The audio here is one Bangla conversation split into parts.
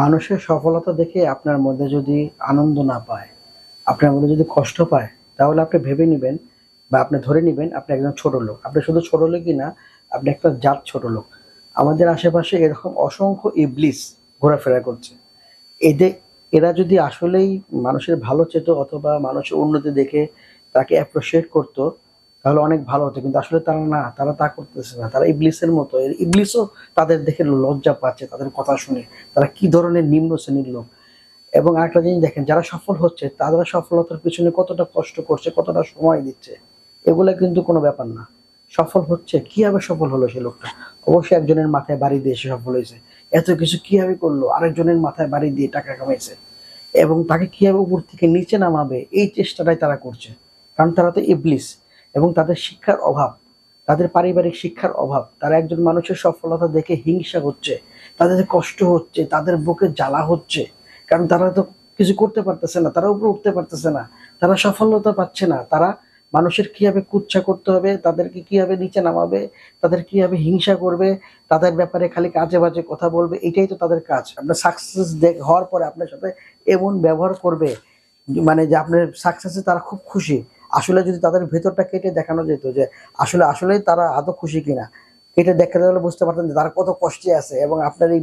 মানুষের সফলতা দেখে আপনার মধ্যে যদি আনন্দ না পায় আপনার মধ্যে যদি কষ্ট পায় তাহলে আপনি ভেবে নেবেন বা আপনি ধরে নেবেন আপনি একজন ছোট লোক আপনি শুধু ছোট লোকই না আপনি একটা জাত ছোট লোক আমাদের আশেপাশে এরকম অসংখ্য ইবলিস ঘোরাফেরা করছে এদের এরা যদি আসলেই মানুষের ভালো চেত অথবা মানুষের উন্নতি দেখে তাকে অ্যাপ্রিসিয়েট করতো তাহলে অনেক ভালো হতো কিন্তু আসলে তারা না তারা তা করতেছে না তারা ইবলিসের মতো ইবলিসও তাদের দেখে লজ্জা পাচ্ছে তাদের কথা শুনে তারা কি ধরনের নিম্ন শ্রেণীর লোক এবং আরেকটা জিনিস দেখেন যারা সফল হচ্ছে তারা সফলতার পিছনে কতটা কষ্ট করছে কতটা সময় দিচ্ছে এগুলো কিন্তু কোনো ব্যাপার না সফল হচ্ছে কিভাবে সফল হলো সে লোকটা অবশ্যই একজনের মাথায় বাড়ি দিয়ে সে সফল হয়েছে এত কিছু কিভাবে করলো আরেকজনের মাথায় বাড়ি দিয়ে টাকা কামাইছে এবং তাকে কিভাবে উপর থেকে নিচে নামাবে এই চেষ্টাটাই তারা করছে কারণ তারা তো ইবলিস এবং তাদের শিক্ষার অভাব তাদের পারিবারিক শিক্ষার অভাব তারা একজন মানুষের সফলতা দেখে হিংসা হচ্ছে তাদের কষ্ট হচ্ছে তাদের বুকে জ্বালা হচ্ছে কারণ তারা তো কিছু করতে পারতেছে না তারা উপরে উঠতে পারতেছে না তারা সফলতা পাচ্ছে না তারা মানুষের কীভাবে কুচ্ছা করতে হবে তাদেরকে কীভাবে নিচে নামাবে তাদের কীভাবে হিংসা করবে তাদের ব্যাপারে খালি কাজে বাজে কথা বলবে এটাই তো তাদের কাজ আপনার সাকসেস দেখ হওয়ার পরে আপনার সাথে এমন ব্যবহার করবে মানে যে আপনার সাকসেসে তারা খুব খুশি আসলে যদি তাদের ভেতরটা কেটে দেখানো যেত যে আসলে আসলে তারা আদৌ খুশি কিনা কেটে দেখা হলে বুঝতে পারতেন যে তারা কত কষ্টে আছে এবং আপনার এই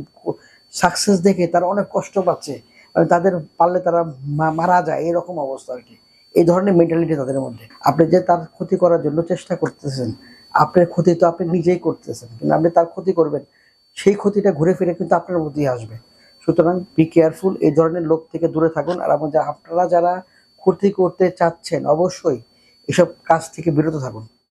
সাকসেস দেখে তারা অনেক কষ্ট পাচ্ছে মানে তাদের পারলে তারা মারা যায় এরকম অবস্থা আর কি এই ধরনের মেন্টালিটি তাদের মধ্যে আপনি যে তার ক্ষতি করার জন্য চেষ্টা করতেছেন আপনার ক্ষতি তো আপনি নিজেই করতেছেন কিন্তু আপনি তার ক্ষতি করবেন সেই ক্ষতিটা ঘুরে ফিরে কিন্তু আপনার মধ্যেই আসবে সুতরাং বি কেয়ারফুল এই ধরনের লোক থেকে দূরে থাকুন আর আমাদের আপনারা যারা করতে করতে চাচ্ছেন অবশ্যই এসব কাজ থেকে বিরত থাকুন